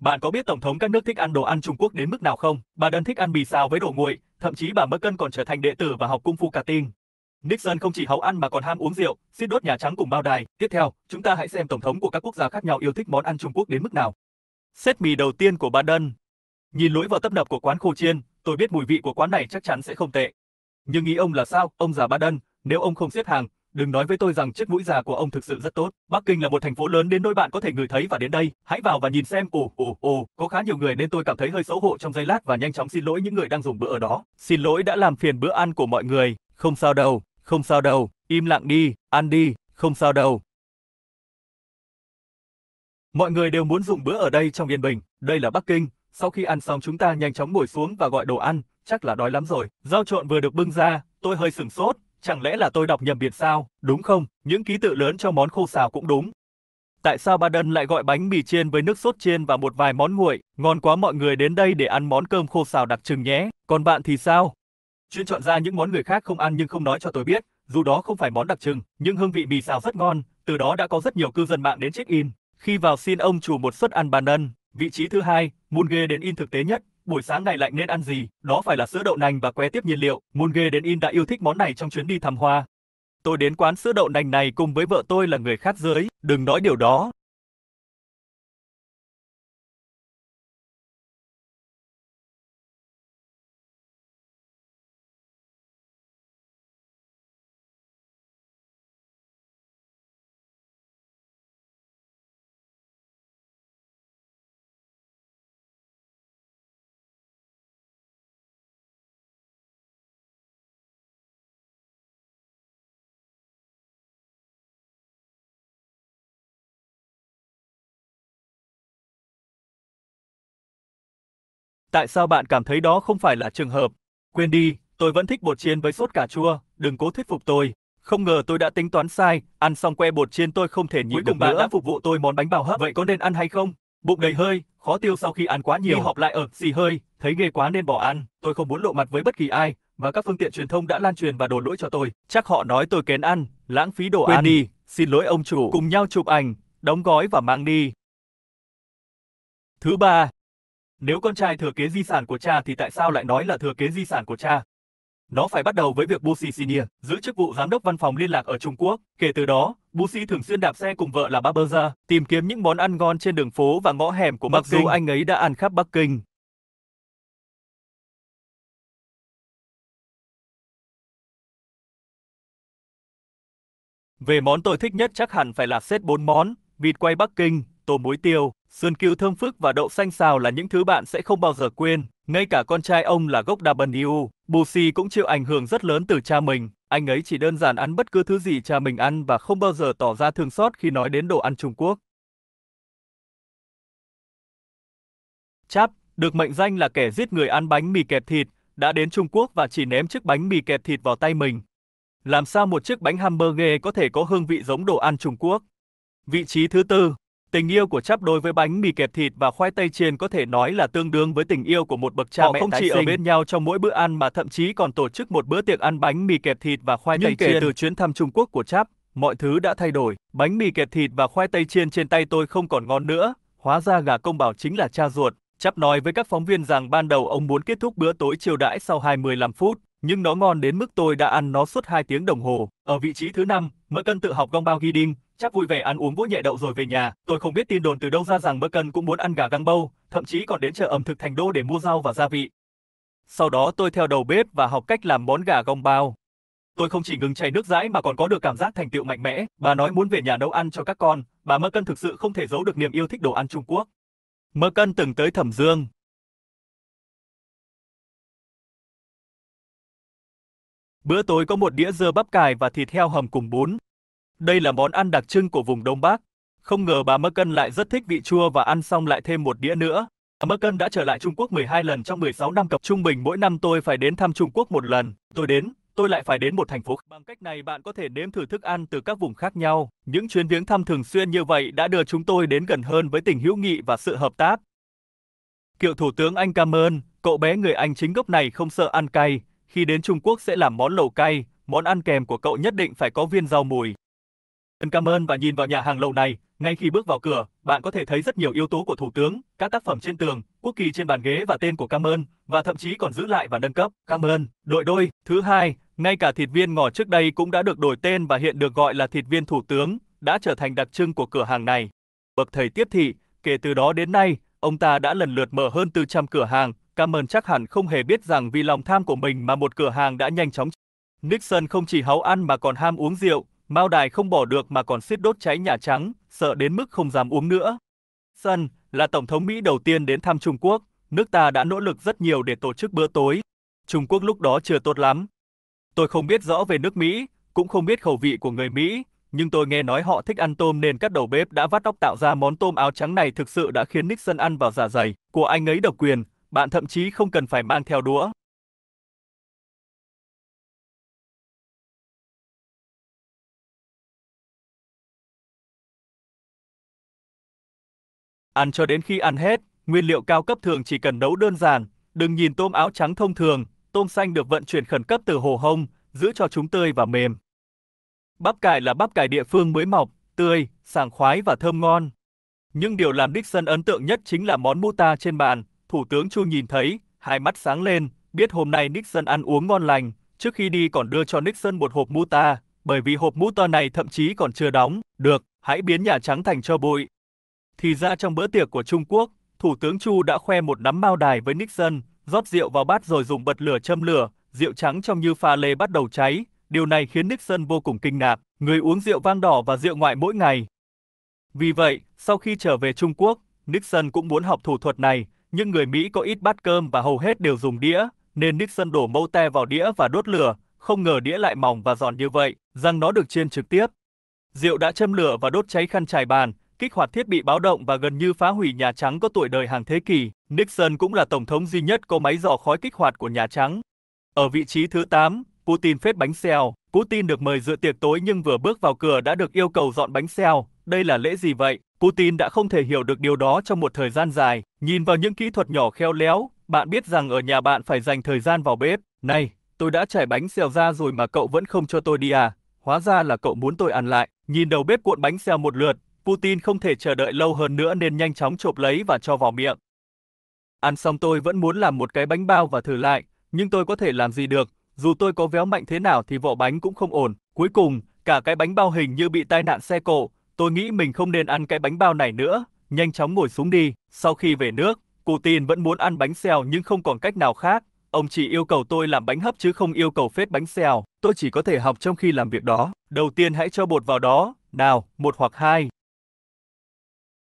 Bạn có biết Tổng thống các nước thích ăn đồ ăn Trung Quốc đến mức nào không? Bà Đơn thích ăn mì xào với đồ nguội, thậm chí bà cân còn trở thành đệ tử và học cung phu cà tinh. Nixon không chỉ háu ăn mà còn ham uống rượu, xiết đốt Nhà Trắng cùng bao đài. Tiếp theo, chúng ta hãy xem Tổng thống của các quốc gia khác nhau yêu thích món ăn Trung Quốc đến mức nào. Xét mì đầu tiên của bà Đơn. Nhìn lối vào tấp nập của quán khô chiên, tôi biết mùi vị của quán này chắc chắn sẽ không tệ. Nhưng ý ông là sao, ông già Ba Đơn, nếu ông không xếp hàng, Đừng nói với tôi rằng chiếc mũi già của ông thực sự rất tốt. Bắc Kinh là một thành phố lớn đến nỗi bạn có thể ngửi thấy và đến đây. Hãy vào và nhìn xem. Ồ, ồ, ồ, có khá nhiều người nên tôi cảm thấy hơi xấu hổ trong giây lát và nhanh chóng xin lỗi những người đang dùng bữa ở đó. Xin lỗi đã làm phiền bữa ăn của mọi người. Không sao đâu, không sao đâu. Im lặng đi, ăn đi, không sao đâu. Mọi người đều muốn dùng bữa ở đây trong yên bình. Đây là Bắc Kinh. Sau khi ăn xong chúng ta nhanh chóng ngồi xuống và gọi đồ ăn. Chắc là đói lắm rồi. Rau trộn vừa được bưng ra, tôi hơi sửng sốt Chẳng lẽ là tôi đọc nhầm biệt sao, đúng không? Những ký tự lớn cho món khô xào cũng đúng. Tại sao Baden lại gọi bánh mì chiên với nước sốt chiên và một vài món nguội? Ngon quá mọi người đến đây để ăn món cơm khô xào đặc trưng nhé. Còn bạn thì sao? Chuyên chọn ra những món người khác không ăn nhưng không nói cho tôi biết. Dù đó không phải món đặc trưng, nhưng hương vị mì xào rất ngon. Từ đó đã có rất nhiều cư dân mạng đến check-in. Khi vào xin ông chủ một suất ăn Baden, vị trí thứ hai, ghê đến in thực tế nhất, buổi sáng này lạnh nên ăn gì, đó phải là sữa đậu nành và que tiếp nhiên liệu. Moon Ge đến In đã yêu thích món này trong chuyến đi thăm hoa. Tôi đến quán sữa đậu nành này cùng với vợ tôi là người khác giới, đừng nói điều đó, Tại sao bạn cảm thấy đó không phải là trường hợp? Quên đi, tôi vẫn thích bột chiên với sốt cà chua, đừng cố thuyết phục tôi. Không ngờ tôi đã tính toán sai, ăn xong que bột chiên tôi không thể nhịn được nữa. Cuối cùng bạn đã phục vụ tôi món bánh bao hấp, vậy có nên ăn hay không? Bụng đầy hơi, khó tiêu sau khi ăn quá nhiều. Đi họp lại ở xì hơi, thấy ghê quá nên bỏ ăn. Tôi không muốn lộ mặt với bất kỳ ai, và các phương tiện truyền thông đã lan truyền và đổ lỗi cho tôi. Chắc họ nói tôi kén ăn, lãng phí đồ Quên ăn. đi, xin lỗi ông chủ. Cùng nhau chụp ảnh, đóng gói và mang đi. Thứ ba, nếu con trai thừa kế di sản của cha thì tại sao lại nói là thừa kế di sản của cha? Nó phải bắt đầu với việc Bushi Senior giữ chức vụ giám đốc văn phòng liên lạc ở Trung Quốc. Kể từ đó, Bushi thường xuyên đạp xe cùng vợ là Barberza, tìm kiếm những món ăn ngon trên đường phố và ngõ hẻm của Bắc Mặc Kinh. dù anh ấy đã ăn khắp Bắc Kinh. Về món tôi thích nhất chắc hẳn phải là set 4 món, vịt quay Bắc Kinh, tô muối tiêu, sườn cừu thơm phức và đậu xanh xào là những thứ bạn sẽ không bao giờ quên. Ngay cả con trai ông là gốc đà bần yêu, bù Bushi cũng chịu ảnh hưởng rất lớn từ cha mình. Anh ấy chỉ đơn giản ăn bất cứ thứ gì cha mình ăn và không bao giờ tỏ ra thương xót khi nói đến đồ ăn Trung Quốc. Chap, được mệnh danh là kẻ giết người ăn bánh mì kẹp thịt, đã đến Trung Quốc và chỉ ném chiếc bánh mì kẹp thịt vào tay mình. Làm sao một chiếc bánh hamburger có thể có hương vị giống đồ ăn Trung Quốc? Vị trí thứ tư, Tình yêu của chắp đối với bánh mì kẹp thịt và khoai tây chiên có thể nói là tương đương với tình yêu của một bậc cha Họ mẹ không chỉ sinh. ở bên nhau trong mỗi bữa ăn mà thậm chí còn tổ chức một bữa tiệc ăn bánh mì kẹp thịt và khoai Nhưng tây chiên. Nhưng kể từ chuyến thăm Trung Quốc của chắp, mọi thứ đã thay đổi. Bánh mì kẹp thịt và khoai tây chiên trên tay tôi không còn ngon nữa. Hóa ra gà công bảo chính là cha ruột. Chắp nói với các phóng viên rằng ban đầu ông muốn kết thúc bữa tối chiều đãi sau 25 phút, nhưng nó ngon đến mức tôi đã ăn nó suốt 2 tiếng đồng hồ. Ở vị trí thứ 5, mỡ cân tự học Gong Bao Ghi Đinh, Chắc vui vẻ ăn uống bữa nhẹ đậu rồi về nhà. Tôi không biết tin đồn từ đâu ra rằng bữa cân cũng muốn ăn gà găng bâu, thậm chí còn đến chợ ẩm thực thành đô để mua rau và gia vị. Sau đó tôi theo đầu bếp và học cách làm món gà gông bao. Tôi không chỉ ngừng chảy nước dãi mà còn có được cảm giác thành tựu mạnh mẽ. Bà nói muốn về nhà nấu ăn cho các con, bà Mơ Cân thực sự không thể giấu được niềm yêu thích đồ ăn Trung Quốc. Mơ Cân từng tới Thẩm Dương, Bữa tối có một đĩa dưa bắp cải và thịt heo hầm cùng bún. Đây là món ăn đặc trưng của vùng Đông Bắc. Không ngờ bà Mơ Cân lại rất thích vị chua và ăn xong lại thêm một đĩa nữa. Bà Mơ Cân đã trở lại Trung Quốc 12 lần trong 16 năm cập trung bình mỗi năm tôi phải đến thăm Trung Quốc một lần. Tôi đến, tôi lại phải đến một thành phố. Bằng cách này bạn có thể nếm thử thức ăn từ các vùng khác nhau. Những chuyến viếng thăm thường xuyên như vậy đã đưa chúng tôi đến gần hơn với tình hữu nghị và sự hợp tác. Cựu Thủ tướng Anh cảm ơn, cậu bé người Anh chính gốc này không sợ ăn cay, khi đến Trung Quốc sẽ làm món lẩu cay, món ăn kèm của cậu nhất định phải có viên rau mùi. Ân cảm ơn và nhìn vào nhà hàng lầu này, ngay khi bước vào cửa, bạn có thể thấy rất nhiều yếu tố của thủ tướng, các tác phẩm trên tường, quốc kỳ trên bàn ghế và tên của cảm ơn, và thậm chí còn giữ lại và nâng cấp. Cảm ơn, đội đôi. Thứ hai, ngay cả thịt viên ngò trước đây cũng đã được đổi tên và hiện được gọi là thịt viên thủ tướng, đã trở thành đặc trưng của cửa hàng này. Bậc thầy tiếp thị, kể từ đó đến nay, ông ta đã lần lượt mở hơn từ trăm cửa hàng. Cảm ơn chắc hẳn không hề biết rằng vì lòng tham của mình mà một cửa hàng đã nhanh chóng. Nixon không chỉ háu ăn mà còn ham uống rượu, Mao Đài không bỏ được mà còn suýt đốt cháy Nhà Trắng, sợ đến mức không dám uống nữa. Sun là tổng thống Mỹ đầu tiên đến thăm Trung Quốc, nước ta đã nỗ lực rất nhiều để tổ chức bữa tối. Trung Quốc lúc đó chưa tốt lắm. Tôi không biết rõ về nước Mỹ, cũng không biết khẩu vị của người Mỹ, nhưng tôi nghe nói họ thích ăn tôm nên các đầu bếp đã vắt óc tạo ra món tôm áo trắng này thực sự đã khiến Nixon ăn vào dạ dày của anh ấy độc quyền, bạn thậm chí không cần phải mang theo đũa. Ăn cho đến khi ăn hết, nguyên liệu cao cấp thường chỉ cần nấu đơn giản, đừng nhìn tôm áo trắng thông thường, tôm xanh được vận chuyển khẩn cấp từ hồ hông, giữ cho chúng tươi và mềm. Bắp cải là bắp cải địa phương mới mọc, tươi, sảng khoái và thơm ngon. Nhưng điều làm Dixon ấn tượng nhất chính là món muta trên bàn, Thủ tướng Chu nhìn thấy, hai mắt sáng lên, biết hôm nay Nixon ăn uống ngon lành, trước khi đi còn đưa cho Nixon một hộp muta, bởi vì hộp muta này thậm chí còn chưa đóng. Được, hãy biến Nhà Trắng thành cho bụi, thì ra trong bữa tiệc của Trung Quốc, Thủ tướng Chu đã khoe một nắm bao đài với Nixon, rót rượu vào bát rồi dùng bật lửa châm lửa, rượu trắng trong như pha lê bắt đầu cháy, điều này khiến Nixon vô cùng kinh ngạc, người uống rượu vang đỏ và rượu ngoại mỗi ngày. Vì vậy, sau khi trở về Trung Quốc, Nixon cũng muốn học thủ thuật này, nhưng người Mỹ có ít bát cơm và hầu hết đều dùng đĩa, nên Nixon đổ mâu te vào đĩa và đốt lửa, không ngờ đĩa lại mỏng và giòn như vậy, rằng nó được chiên trực tiếp. Rượu đã châm lửa và đốt cháy khăn trải bàn, kích hoạt thiết bị báo động và gần như phá hủy Nhà Trắng có tuổi đời hàng thế kỷ. Nixon cũng là tổng thống duy nhất có máy dò khói kích hoạt của Nhà Trắng. Ở vị trí thứ 8, Putin phết bánh xèo. Putin được mời dự tiệc tối nhưng vừa bước vào cửa đã được yêu cầu dọn bánh xèo. Đây là lễ gì vậy? Putin đã không thể hiểu được điều đó trong một thời gian dài. Nhìn vào những kỹ thuật nhỏ khéo léo, bạn biết rằng ở nhà bạn phải dành thời gian vào bếp. Này, tôi đã trải bánh xèo ra rồi mà cậu vẫn không cho tôi đi à? Hóa ra là cậu muốn tôi ăn lại. Nhìn đầu bếp cuộn bánh xèo một lượt, Putin không thể chờ đợi lâu hơn nữa nên nhanh chóng chộp lấy và cho vào miệng. Ăn xong tôi vẫn muốn làm một cái bánh bao và thử lại, nhưng tôi có thể làm gì được, dù tôi có véo mạnh thế nào thì vỏ bánh cũng không ổn. Cuối cùng, cả cái bánh bao hình như bị tai nạn xe cộ, tôi nghĩ mình không nên ăn cái bánh bao này nữa, nhanh chóng ngồi xuống đi. Sau khi về nước, Putin vẫn muốn ăn bánh xèo nhưng không còn cách nào khác. Ông chỉ yêu cầu tôi làm bánh hấp chứ không yêu cầu phết bánh xèo. Tôi chỉ có thể học trong khi làm việc đó. Đầu tiên hãy cho bột vào đó. Nào, một hoặc hai.